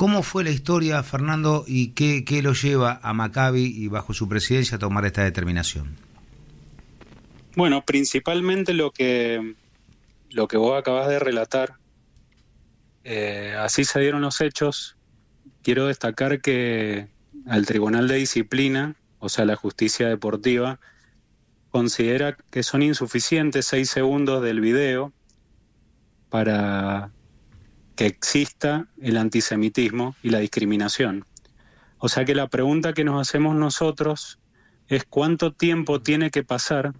¿Cómo fue la historia, Fernando, y qué, qué lo lleva a Maccabi y bajo su presidencia a tomar esta determinación? Bueno, principalmente lo que, lo que vos acabas de relatar, eh, así se dieron los hechos. Quiero destacar que al Tribunal de Disciplina, o sea, la justicia deportiva, considera que son insuficientes seis segundos del video para que exista el antisemitismo y la discriminación. O sea que la pregunta que nos hacemos nosotros es cuánto tiempo tiene que pasar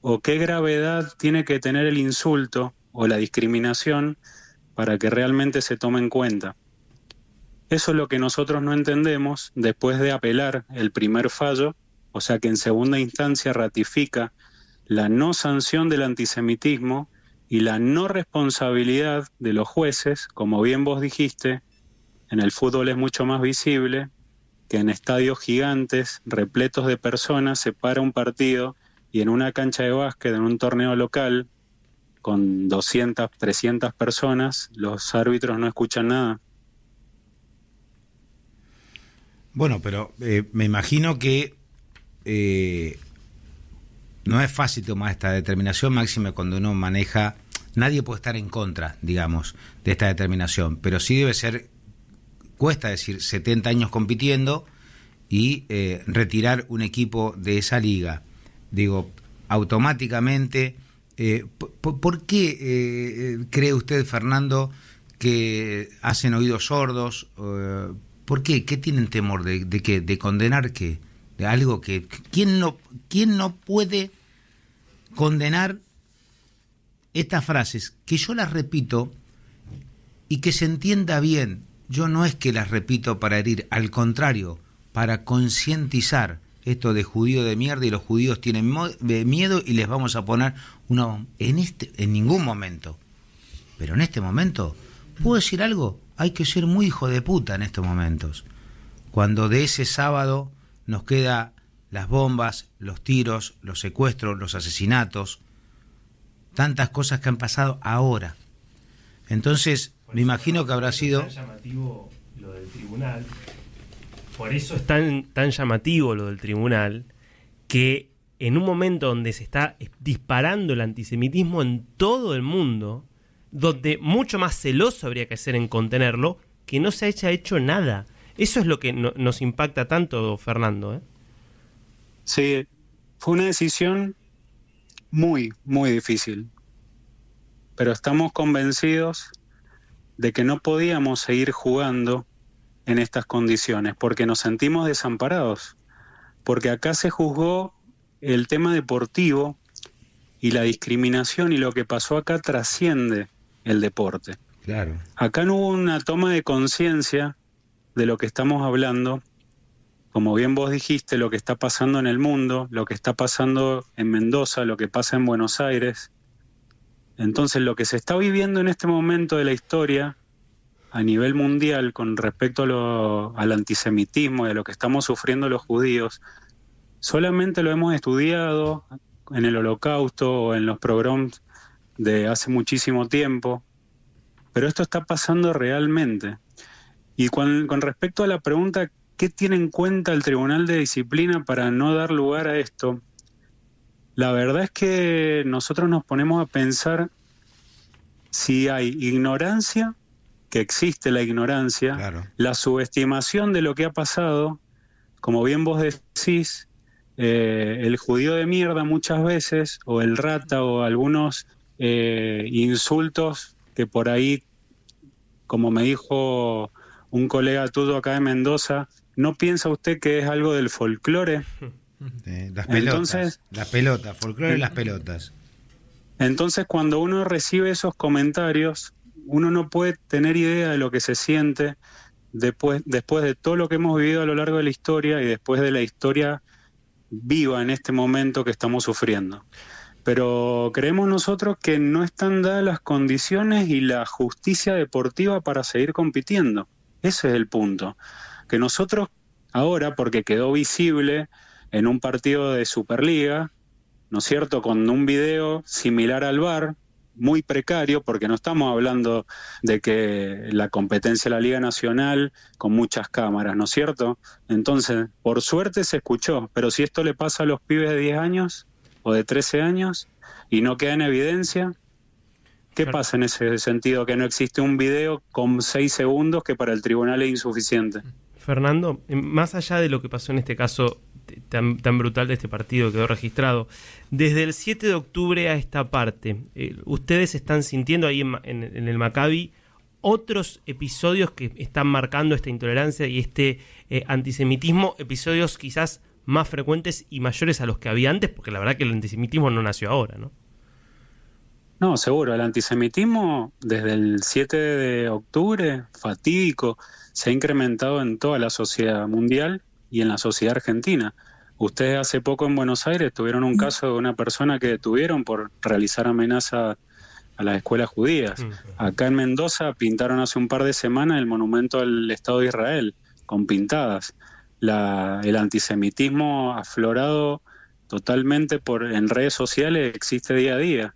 o qué gravedad tiene que tener el insulto o la discriminación para que realmente se tome en cuenta. Eso es lo que nosotros no entendemos después de apelar el primer fallo, o sea que en segunda instancia ratifica la no sanción del antisemitismo y la no responsabilidad de los jueces, como bien vos dijiste, en el fútbol es mucho más visible que en estadios gigantes, repletos de personas, se para un partido y en una cancha de básquet, en un torneo local, con 200, 300 personas, los árbitros no escuchan nada. Bueno, pero eh, me imagino que eh, no es fácil tomar esta determinación máxima cuando uno maneja nadie puede estar en contra, digamos, de esta determinación, pero sí debe ser, cuesta decir, 70 años compitiendo y eh, retirar un equipo de esa liga. Digo, automáticamente, eh, ¿por, qué eh, cree usted, Fernando, que hacen oídos sordos? ¿Por qué? ¿Qué tienen temor? ¿De, que qué? ¿De condenar qué? ¿De algo que... ¿Quién no, quién no puede condenar estas frases, que yo las repito y que se entienda bien. Yo no es que las repito para herir, al contrario, para concientizar esto de judío de mierda y los judíos tienen miedo y les vamos a poner una en este en ningún momento. Pero en este momento, ¿puedo decir algo? Hay que ser muy hijo de puta en estos momentos. Cuando de ese sábado nos queda las bombas, los tiros, los secuestros, los asesinatos, tantas cosas que han pasado ahora. Entonces, me imagino que habrá sido... llamativo lo del tribunal, por eso es tan, tan llamativo lo del tribunal, que en un momento donde se está disparando el antisemitismo en todo el mundo, donde mucho más celoso habría que ser en contenerlo, que no se haya hecho nada. Eso es lo que nos impacta tanto, Fernando. ¿eh? Sí, fue una decisión muy, muy difícil. Pero estamos convencidos de que no podíamos seguir jugando en estas condiciones, porque nos sentimos desamparados, porque acá se juzgó el tema deportivo y la discriminación y lo que pasó acá trasciende el deporte. Claro. Acá no hubo una toma de conciencia de lo que estamos hablando como bien vos dijiste, lo que está pasando en el mundo, lo que está pasando en Mendoza, lo que pasa en Buenos Aires. Entonces, lo que se está viviendo en este momento de la historia a nivel mundial con respecto al antisemitismo y a lo que estamos sufriendo los judíos, solamente lo hemos estudiado en el holocausto o en los programas de hace muchísimo tiempo, pero esto está pasando realmente. Y con, con respecto a la pregunta ¿Qué tiene en cuenta el Tribunal de Disciplina para no dar lugar a esto? La verdad es que nosotros nos ponemos a pensar si hay ignorancia, que existe la ignorancia, la subestimación de lo que ha pasado, como bien vos decís, eh, el judío de mierda muchas veces, o el rata, o algunos eh, insultos que por ahí, como me dijo un colega tuyo acá de Mendoza, ¿No piensa usted que es algo del folclore? las pelotas. Entonces, las pelotas, folclore y las pelotas. Entonces, cuando uno recibe esos comentarios, uno no puede tener idea de lo que se siente después, después de todo lo que hemos vivido a lo largo de la historia y después de la historia viva en este momento que estamos sufriendo. Pero creemos nosotros que no están dadas las condiciones y la justicia deportiva para seguir compitiendo. Ese es el punto que nosotros ahora, porque quedó visible en un partido de Superliga, ¿no es cierto?, con un video similar al VAR, muy precario, porque no estamos hablando de que la competencia de la Liga Nacional con muchas cámaras, ¿no es cierto? Entonces, por suerte se escuchó, pero si esto le pasa a los pibes de 10 años o de 13 años y no queda en evidencia, ¿qué pasa en ese sentido? Que no existe un video con 6 segundos que para el tribunal es insuficiente. Mm. Fernando, más allá de lo que pasó en este caso tan, brutal de este partido que quedó registrado, desde el 7 de octubre a esta parte, eh, ¿ustedes están sintiendo ahí en, el Maccabi otros episodios que están marcando esta intolerancia y este eh, antisemitismo? Episodios quizás más frecuentes y mayores a los que había antes, porque la verdad que el antisemitismo no nació ahora, ¿no? No, seguro, el antisemitismo desde el 7 de octubre, fatídico, se ha incrementado en toda la sociedad mundial y en la sociedad argentina. Ustedes hace poco en Buenos Aires tuvieron un mm. caso de una persona que detuvieron por realizar amenaza a las escuelas judías. Mm. Acá en Mendoza pintaron hace un par de semanas el monumento al Estado de Israel con pintadas. el antisemitismo aflorado totalmente por en redes sociales existe día a día.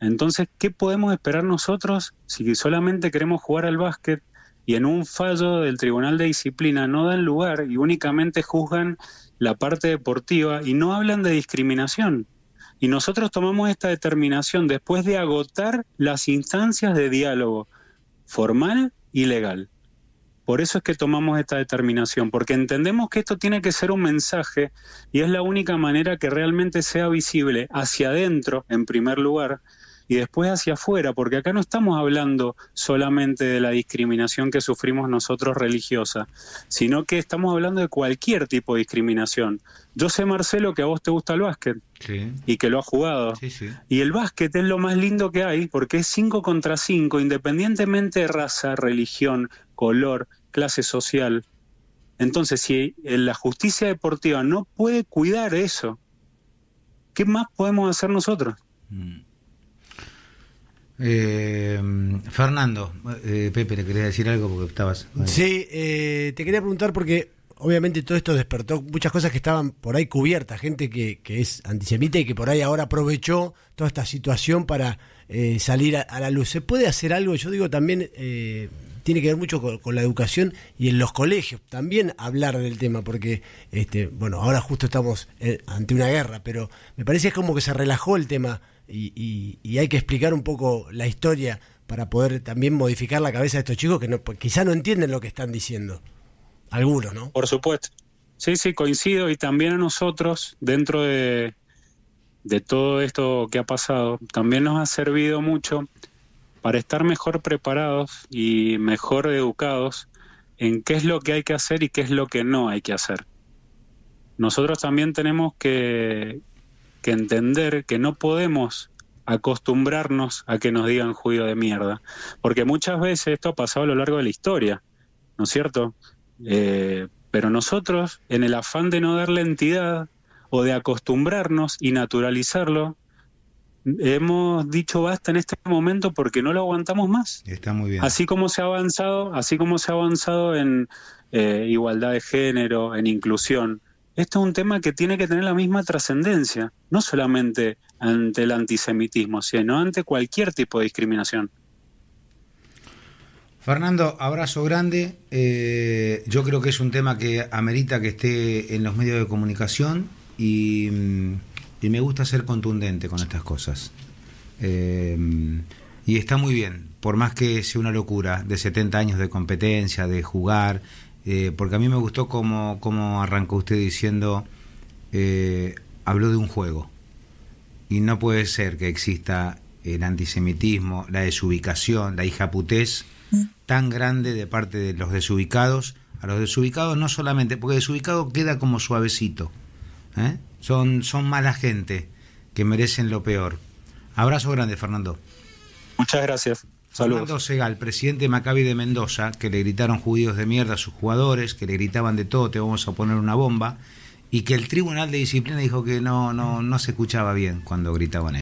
Entonces, ¿qué podemos esperar nosotros si solamente queremos jugar al básquet y en un fallo del Tribunal de Disciplina no dan lugar y únicamente juzgan la parte deportiva y no hablan de discriminación? Y nosotros tomamos esta determinación después de agotar las instancias de diálogo formal y legal. Por eso es que tomamos esta determinación, porque entendemos que esto tiene que ser un mensaje y es la única manera que realmente sea visible hacia adentro, en primer lugar, y después hacia afuera, porque acá no estamos hablando solamente de la discriminación que sufrimos nosotros religiosa, sino que estamos hablando de cualquier tipo de discriminación. Yo sé, Marcelo, que a vos te gusta el básquet y que lo has jugado. Y el básquet es lo más lindo que hay porque es 5 contra 5, independientemente de raza, religión, color, clase social. Entonces, si la justicia deportiva no puede cuidar eso, ¿qué más podemos hacer nosotros? Mm. Eh, Fernando, eh, Pepe, le quería decir algo porque estabas. Sí, eh, te quería preguntar porque obviamente todo esto despertó muchas cosas que estaban por ahí cubiertas, gente que, es antisemita y que por ahí ahora aprovechó toda esta situación para eh, salir a, a, la luz. ¿Se puede hacer algo? Yo digo también tiene que ver mucho con, la educación y en los colegios también hablar del tema, porque, este, bueno, ahora justo estamos eh, ante una guerra, pero me parece es como que se relajó el tema y, hay que explicar un poco la historia para poder también modificar la cabeza de estos chicos que pues, quizá no entienden lo que están diciendo. Algunos, ¿no? Por supuesto. Sí, sí, coincido. Y también a nosotros, dentro de, de todo esto que ha pasado, también nos ha servido mucho para estar mejor preparados y mejor educados en qué es lo que hay que hacer y qué es lo que no hay que hacer. Nosotros también tenemos que, entender que no podemos acostumbrarnos a que nos digan judío de mierda, porque muchas veces esto ha pasado a lo largo de la historia, ¿no es cierto? Eh, pero nosotros, en el afán de no darle entidad o de acostumbrarnos y naturalizarlo, hemos dicho basta en este momento porque no lo aguantamos más. Está muy bien. Así como se ha avanzado, así como se ha avanzado en eh, igualdad de género, en inclusión, esto es un tema que tiene que tener la misma trascendencia, no solamente ante el antisemitismo, sino ante cualquier tipo de discriminación. Fernando, abrazo grande. Eh, yo creo que es un tema que amerita que esté en los medios de comunicación y mm, y me gusta ser contundente con estas cosas. Em, y está muy bien, por más que sea una locura de 70 años de competencia, de jugar, eh, porque a mí me gustó cómo arrancó usted diciendo, eh, habló de un juego. Y no puede ser que exista el antisemitismo, la desubicación, la hijaputez mm. tan grande de parte de los desubicados, a los desubicados no solamente, porque desubicado queda como suavecito. ¿eh? Son, son mala gente que merecen lo peor. Abrazo grande, Fernando. Muchas gracias. Saludos. Fernando Segal, presidente de Maccabi de Mendoza, que le gritaron judíos de mierda a sus jugadores, que le gritaban de todo, te vamos a poner una bomba, y que el Tribunal de Disciplina dijo que no, no, no se escuchaba bien cuando gritaban